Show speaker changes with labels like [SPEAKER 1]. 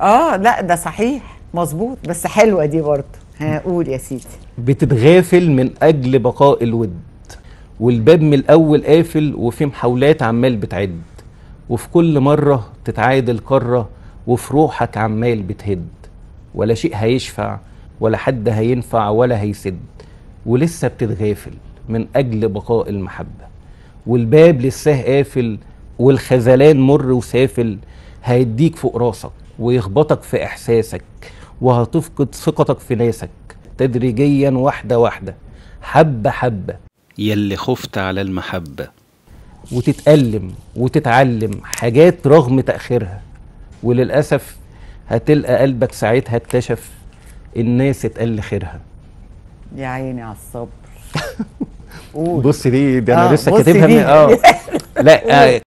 [SPEAKER 1] اه لا ده صحيح مظبوط بس حلوه دي برضه هقول يا سيدي
[SPEAKER 2] بتتغافل من اجل بقاء الود والباب من الاول قافل وفي محاولات عمال بتعد وفي كل مره تتعاد الكره وفي روحك عمال بتهد ولا شيء هيشفع ولا حد هينفع ولا هيسد ولسه بتتغافل من اجل بقاء المحبه والباب لسه قافل والخذلان مر وسافل هيديك فوق راسك ويخبطك في احساسك وهتفقد ثقتك في ناسك تدريجيا واحده واحده حبه حبه
[SPEAKER 1] اللي خفت على المحبه
[SPEAKER 2] وتتألم وتتعلم حاجات رغم تأخيرها وللأسف هتلقى قلبك ساعتها اكتشف الناس اتقل خيرها
[SPEAKER 1] يا عيني على الصبر بص دي ده انا آه لسه كاتبها اه لا آه